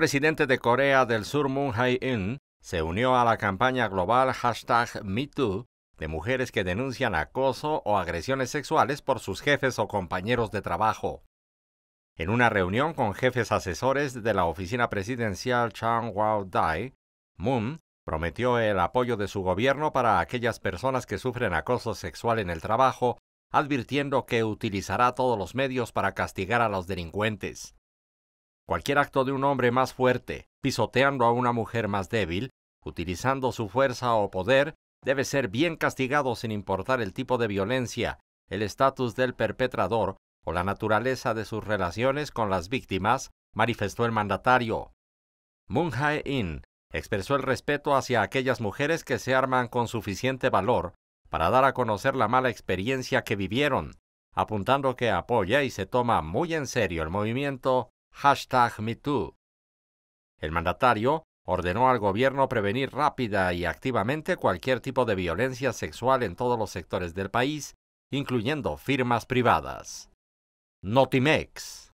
presidente de Corea del Sur Moon Jae-in se unió a la campaña global hashtag MeToo de mujeres que denuncian acoso o agresiones sexuales por sus jefes o compañeros de trabajo. En una reunión con jefes asesores de la oficina presidencial Chang Wao-dai, Moon prometió el apoyo de su gobierno para aquellas personas que sufren acoso sexual en el trabajo, advirtiendo que utilizará todos los medios para castigar a los delincuentes. Cualquier acto de un hombre más fuerte, pisoteando a una mujer más débil, utilizando su fuerza o poder, debe ser bien castigado sin importar el tipo de violencia, el estatus del perpetrador o la naturaleza de sus relaciones con las víctimas, manifestó el mandatario. Moon Jae-in expresó el respeto hacia aquellas mujeres que se arman con suficiente valor para dar a conocer la mala experiencia que vivieron, apuntando que apoya y se toma muy en serio el movimiento hashtag MeToo. El mandatario ordenó al gobierno prevenir rápida y activamente cualquier tipo de violencia sexual en todos los sectores del país, incluyendo firmas privadas. Notimex.